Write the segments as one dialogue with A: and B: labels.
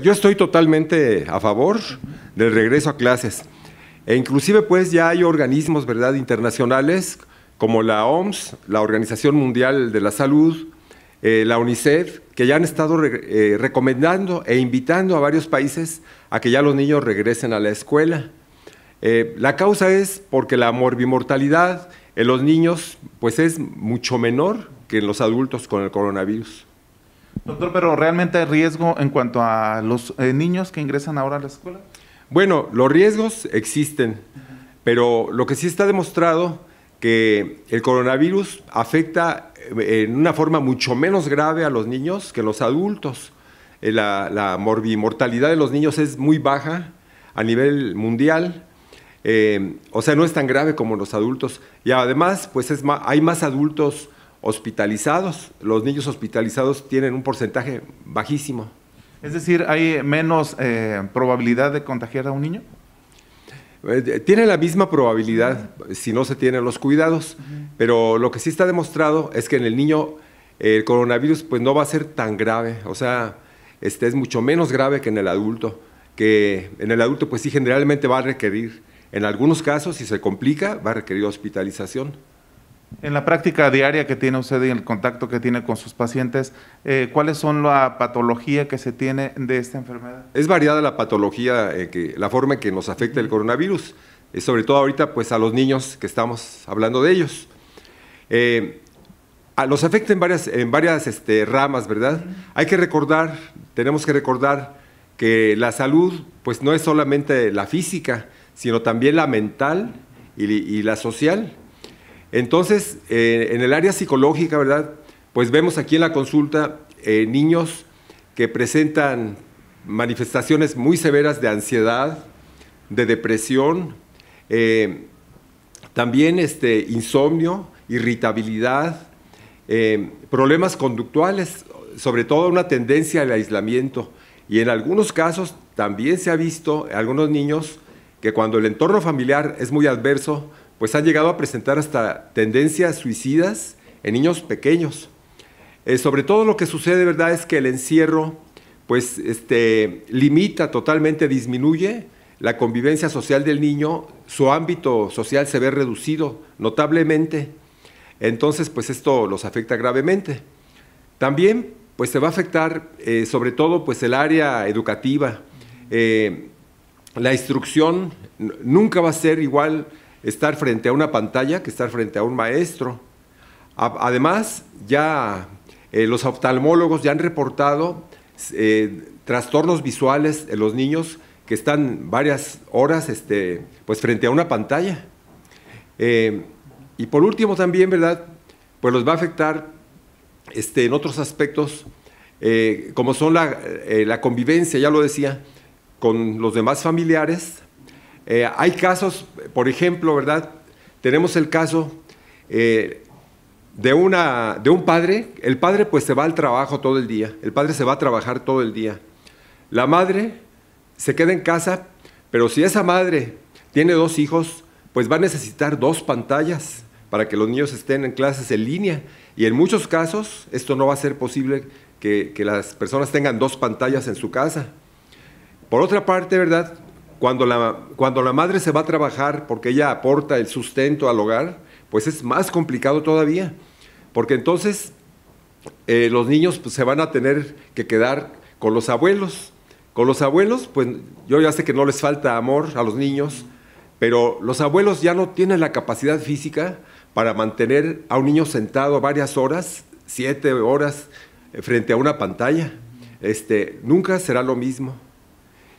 A: Yo estoy totalmente a favor del regreso a clases. E inclusive pues ya hay organismos ¿verdad? internacionales como la OMS, la Organización Mundial de la Salud, eh, la UNICEF, que ya han estado eh, recomendando e invitando a varios países a que ya los niños regresen a la escuela. Eh, la causa es porque la morbimortalidad en los niños pues es mucho menor que en los adultos con el coronavirus.
B: Doctor, pero ¿realmente hay riesgo en cuanto a los eh, niños que ingresan ahora a la escuela?
A: Bueno, los riesgos existen, pero lo que sí está demostrado que el coronavirus afecta eh, en una forma mucho menos grave a los niños que los adultos. Eh, la, mortalidad de los niños es muy baja a nivel mundial, o sea, no es tan grave como los adultos. Y además, pues es hay más adultos hospitalizados. Los niños hospitalizados tienen un porcentaje bajísimo.
B: Es decir, ¿hay menos eh, probabilidad de contagiar a un niño? Eh, eh,
A: tiene la misma probabilidad si no se tienen los cuidados, pero lo que sí está demostrado es que en el niño el coronavirus pues no va a ser tan grave, o sea, este es mucho menos grave que en el adulto, que en el adulto pues sí generalmente va a requerir, en
B: algunos casos si se complica, va a requerir
A: hospitalización.
B: En la práctica diaria que tiene usted y en el contacto que tiene con sus pacientes, eh, ¿cuáles son la patología que se tiene de esta enfermedad?
A: Es variada la patología, eh, la forma en que nos afecta el coronavirus, eh, sobre todo ahorita pues a los niños que estamos hablando de ellos. A, los afecta en varias, este, ramas, ¿verdad? Hay que recordar, tenemos que recordar que la salud pues no es solamente la física, sino también la mental y la social. Entonces, eh, en el área psicológica, ¿verdad? Pues vemos aquí en la consulta eh, niños que presentan manifestaciones muy severas de ansiedad, de depresión, eh, también este, insomnio, irritabilidad, problemas conductuales, sobre todo una tendencia al aislamiento. Y en algunos casos también se ha visto, algunos niños, que cuando el entorno familiar es muy adverso, pues han llegado a presentar hasta tendencias suicidas en niños pequeños. Eh, sobre todo lo que sucede, ¿verdad?, es que el encierro, pues, este, limita totalmente, disminuye la convivencia social del niño, su ámbito social se ve reducido notablemente. Entonces, pues esto los afecta gravemente. También, pues se va a afectar eh, sobre todo pues el área educativa. Eh, la instrucción nunca va a ser igual estar frente a una pantalla que estar frente a un maestro. además, ya eh, los oftalmólogos ya han reportado eh, trastornos visuales en los niños que están varias horas este, pues, frente a una pantalla. Eh, y por último también, ¿verdad? Pues los va a afectar este, en otros aspectos, como son la convivencia, ya lo decía, con los demás familiares, eh, hay casos, por ejemplo, ¿verdad? Tenemos el caso eh, de, una, de un padre, el padre pues se va al trabajo todo el día, el padre se va a trabajar todo el día. La madre se queda en casa, pero si esa madre tiene dos hijos, pues va a necesitar dos pantallas para que los niños estén en clases en línea. Y en muchos casos esto no va a ser posible que las personas tengan dos pantallas en su casa. Por otra parte, ¿verdad? Cuando la, cuando la madre se va a trabajar porque ella aporta el sustento al hogar, pues es más complicado todavía, porque entonces eh, los niños pues, se van a tener que quedar con los abuelos. Con los abuelos, pues yo ya sé que no les falta amor a los niños, pero los abuelos ya no tienen la capacidad física para mantener a un niño sentado varias horas, siete horas, eh, frente a una pantalla. Este, nunca será lo mismo.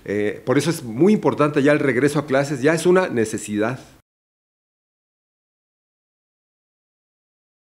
A: Eh, por eso es muy importante ya el regreso a clases, ya es una necesidad.